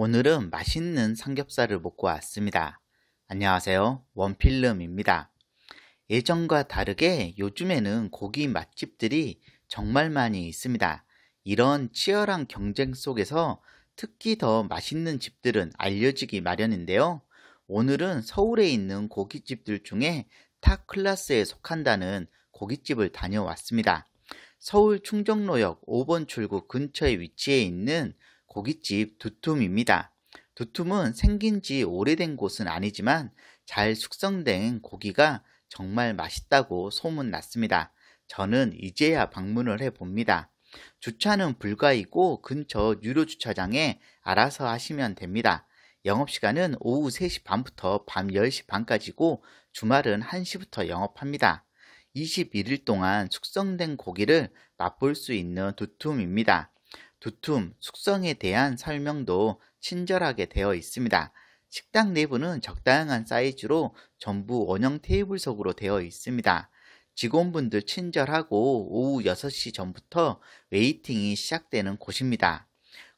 오늘은 맛있는 삼겹살을 먹고 왔습니다. 안녕하세요. 원필름입니다. 예전과 다르게 요즘에는 고기 맛집들이 정말 많이 있습니다. 이런 치열한 경쟁 속에서 특히 더 맛있는 집들은 알려지기 마련인데요. 오늘은 서울에 있는 고깃집들 중에 타 클라스에 속한다는 고깃집을 다녀왔습니다. 서울 충정로역 5번 출구 근처에 위치해 있는 고깃집 두툼입니다. 두툼은 생긴 지 오래된 곳은 아니지만 잘 숙성된 고기가 정말 맛있다고 소문났습니다. 저는 이제야 방문을 해봅니다. 주차는 불가이고 근처 유료 주차장에 알아서 하시면 됩니다. 영업시간은 오후 3시 반부터 밤 10시 반까지고 주말은 1시부터 영업합니다. 21일 동안 숙성된 고기를 맛볼 수 있는 두툼입니다. 두툼, 숙성에 대한 설명도 친절하게 되어 있습니다. 식당 내부는 적당한 사이즈로 전부 원형 테이블석으로 되어 있습니다. 직원분들 친절하고 오후 6시 전부터 웨이팅이 시작되는 곳입니다.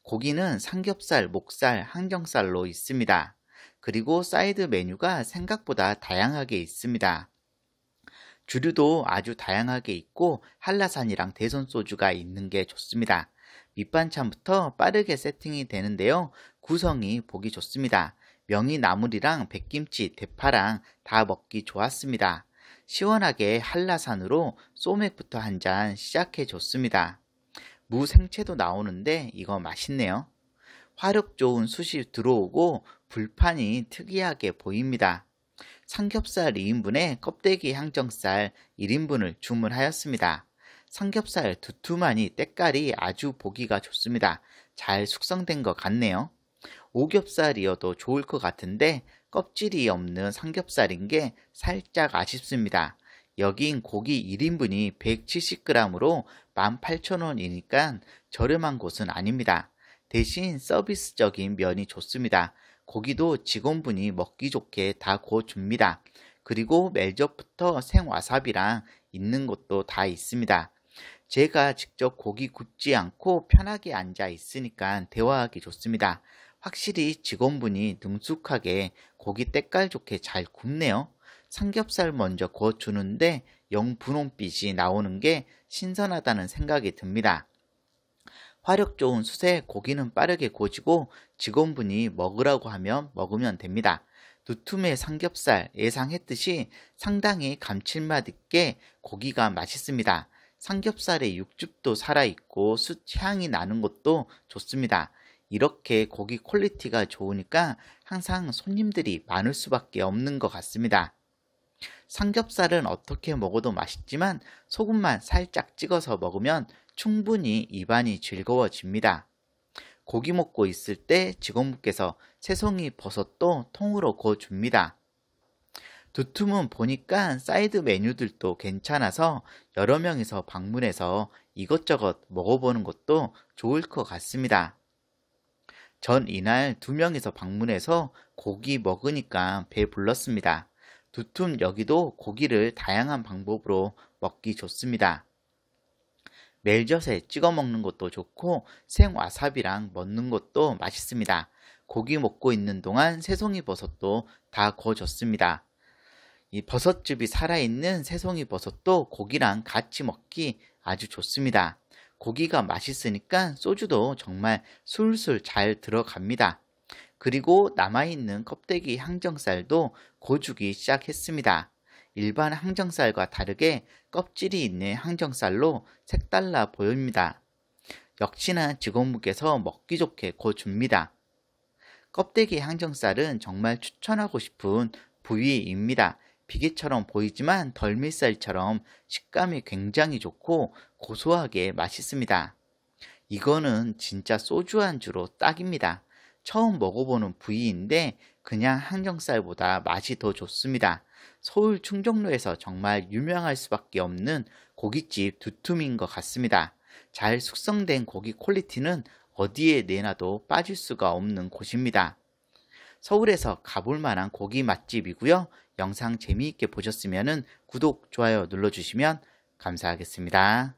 고기는 삼겹살, 목살, 항정살로 있습니다. 그리고 사이드 메뉴가 생각보다 다양하게 있습니다. 주류도 아주 다양하게 있고 한라산이랑 대선소주가 있는 게 좋습니다. 밑반찬부터 빠르게 세팅이 되는데요. 구성이 보기 좋습니다. 명이 나물이랑 백김치, 대파랑 다 먹기 좋았습니다. 시원하게 한라산으로 소맥부터 한 잔 시작해 줬습니다. 무 생채도 나오는데 이거 맛있네요. 화력 좋은 숯이 들어오고 불판이 특이하게 보입니다. 삼겹살 2인분에 껍데기 향정살 1인분을 주문하였습니다. 삼겹살 두툼하니 때깔이 아주 보기가 좋습니다. 잘 숙성된 것 같네요. 오겹살이어도 좋을 것 같은데 껍질이 없는 삼겹살인 게 살짝 아쉽습니다. 여긴 고기 1인분이 170g으로 18,000원이니까 저렴한 곳은 아닙니다. 대신 서비스적인 면이 좋습니다. 고기도 직원분이 먹기 좋게 다 구워줍니다. 그리고 멜젓부터 생와사비랑 있는 것도 다 있습니다. 제가 직접 고기 굽지 않고 편하게 앉아 있으니까 대화하기 좋습니다. 확실히 직원분이 능숙하게 고기 때깔 좋게 잘 굽네요. 삼겹살 먼저 구워주는데 영 분홍빛이 나오는 게 신선하다는 생각이 듭니다. 화력 좋은 숯에 고기는 빠르게 구워지고 직원분이 먹으라고 하면 먹으면 됩니다. 두툼의 삼겹살 예상했듯이 상당히 감칠맛 있게 고기가 맛있습니다. 삼겹살의 육즙도 살아있고 숯향이 나는 것도 좋습니다. 이렇게 고기 퀄리티가 좋으니까 항상 손님들이 많을 수밖에 없는 것 같습니다. 삼겹살은 어떻게 먹어도 맛있지만 소금만 살짝 찍어서 먹으면 충분히 입안이 즐거워집니다. 고기 먹고 있을 때 직원분께서 새송이 버섯도 통으로 구워줍니다. 두툼은 보니까 사이드 메뉴들도 괜찮아서 여러 명이서 방문해서 이것저것 먹어보는 것도 좋을 것 같습니다. 전 이날 두 명이서 방문해서 고기 먹으니까 배 불렀습니다. 두툼 여기도 고기를 다양한 방법으로 먹기 좋습니다. 멜젓에 찍어 먹는 것도 좋고 생와사비랑 먹는 것도 맛있습니다. 고기 먹고 있는 동안 새송이 버섯도 다 구워졌습니다. 이 버섯즙이 살아있는 새송이 버섯도 고기랑 같이 먹기 아주 좋습니다. 고기가 맛있으니까 소주도 정말 술술 잘 들어갑니다. 그리고 남아있는 껍데기 항정살도 고주기 시작했습니다. 일반 항정살과 다르게 껍질이 있는 항정살로 색달라 보입니다. 역시나 직원분께서 먹기 좋게 고줍니다. 껍데기 항정살은 정말 추천하고 싶은 부위입니다. 비계처럼 보이지만 덜밀살처럼 식감이 굉장히 좋고 고소하게 맛있습니다. 이거는 진짜 소주 안주로 딱입니다. 처음 먹어보는 부위인데 그냥 항정살보다 맛이 더 좋습니다. 서울 충정로에서 정말 유명할 수밖에 없는 고깃집 두툼인 것 같습니다. 잘 숙성된 고기 퀄리티는 어디에 내놔도 빠질 수가 없는 곳입니다. 서울에서 가볼 만한 고기 맛집이고요. 영상 재미있게 보셨으면 구독, 좋아요 눌러주시면 감사하겠습니다.